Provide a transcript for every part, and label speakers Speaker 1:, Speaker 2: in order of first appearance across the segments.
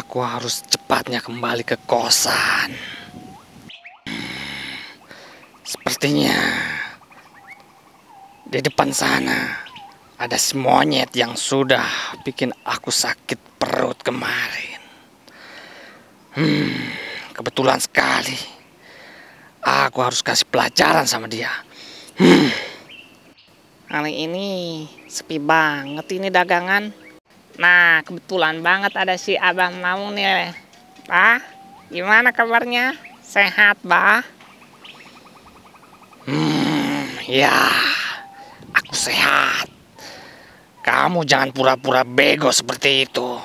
Speaker 1: Aku harus cepatnya kembali ke kosan. Sepertinya di depan sana ada si monyet yang sudah bikin aku sakit perut kemarin. Hmm, kebetulan sekali. Aku harus kasih pelajaran sama dia. Hmm.
Speaker 2: Hari ini sepi banget ini dagangan. Nah, kebetulan banget ada si Abah Maung nih. Pak, gimana kabarnya? Sehat, Pak?
Speaker 1: Hmm, ya, aku sehat. Kamu jangan pura-pura bego seperti itu.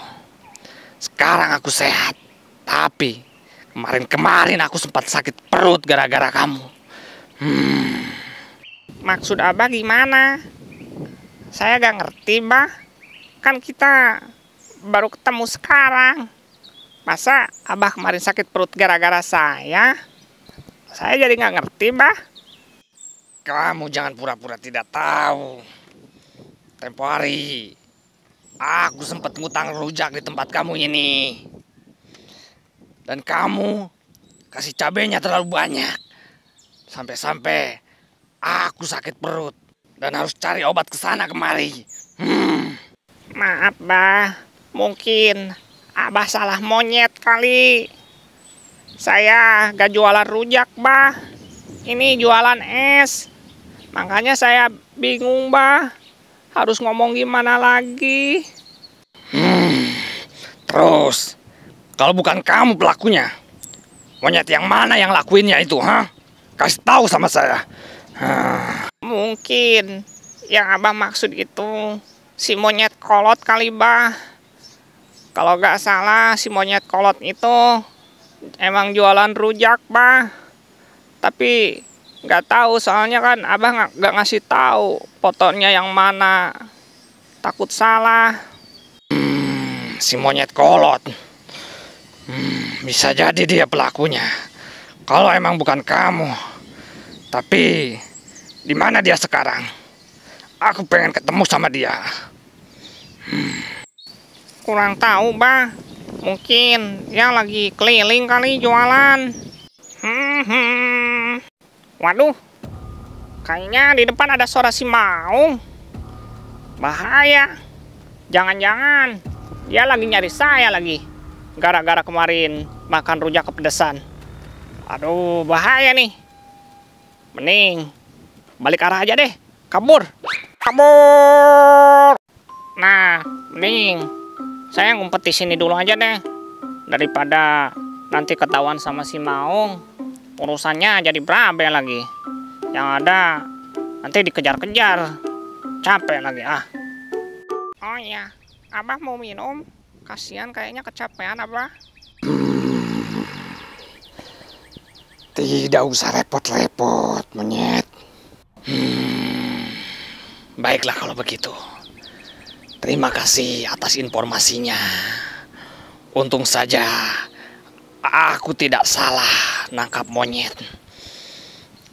Speaker 1: Sekarang aku sehat. Tapi, kemarin-kemarin aku sempat sakit perut gara-gara kamu. Hmm.
Speaker 2: Maksud Abah gimana? Saya gak ngerti, Pak kan kita baru ketemu sekarang. Masa abah kemarin sakit perut gara-gara saya?
Speaker 1: Saya jadi nggak ngerti, bah. Kamu jangan pura-pura tidak tahu. Tempo hari, aku sempat ngutang rujak di tempat kamu ini. Dan kamu kasih cabenya terlalu banyak. Sampai-sampai aku sakit perut dan harus cari obat ke sana kemari. Hmm.
Speaker 2: Maaf, Bah. Mungkin Abah salah monyet kali. Saya gak jualan rujak, Bah. Ini jualan es. Makanya saya bingung, Bah. Harus ngomong gimana
Speaker 1: lagi. Hmm, terus, kalau bukan kamu pelakunya, monyet yang mana yang lakuinnya itu, ha? Kasih tahu sama saya. Hmm.
Speaker 2: Mungkin yang Abah maksud itu si monyet kolot kali bah kalau gak salah si monyet kolot itu emang jualan rujak bah tapi gak tahu soalnya kan abah gak ngasih tahu fotonya yang mana
Speaker 1: takut salah hmm, si monyet kolot hmm, bisa jadi dia pelakunya kalau emang bukan kamu tapi di mana dia sekarang Aku pengen ketemu sama dia.
Speaker 2: Hmm. Kurang tahu, Bah. Mungkin dia lagi keliling kali jualan. Hmm, hmm, Waduh, kayaknya di depan ada suara si Maung. Bahaya. Jangan-jangan dia lagi nyari saya lagi. Gara-gara kemarin makan rujak kepedesan. Aduh, bahaya nih. Mending balik arah aja deh, kabur kabur. Nah, Ning, saya ngumpet di sini dulu aja deh. Daripada nanti ketahuan sama si Maung, urusannya jadi berabe lagi. Yang ada nanti dikejar-kejar. Capek lagi ah. Oh iya, Abah mau minum. Kasihan kayaknya kecapean Abah.
Speaker 1: Tidak usah repot-repot, monyet. Baiklah kalau begitu. Terima kasih atas informasinya. Untung saja aku tidak salah nangkap monyet.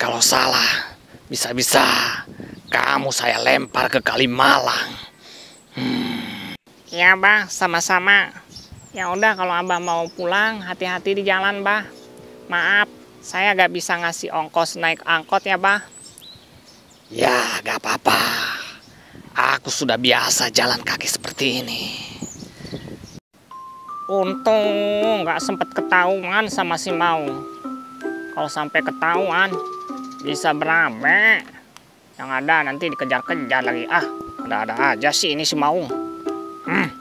Speaker 1: Kalau salah, bisa-bisa kamu saya lempar ke Kalimalang.
Speaker 2: Hmm. Ya, Bah, sama-sama. Ya udah kalau Abah mau pulang, hati-hati di jalan, Bah. Maaf, saya gak bisa ngasih ongkos naik angkot ya, Bah.
Speaker 1: Ya, gak apa-apa. Aku sudah biasa jalan kaki seperti ini.
Speaker 2: Untung nggak sempat ketahuan sama si mau. Kalau sampai ketahuan, bisa berame. Yang ada nanti dikejar-kejar lagi. Ah, ada-ada aja sih ini si mau. Hmm.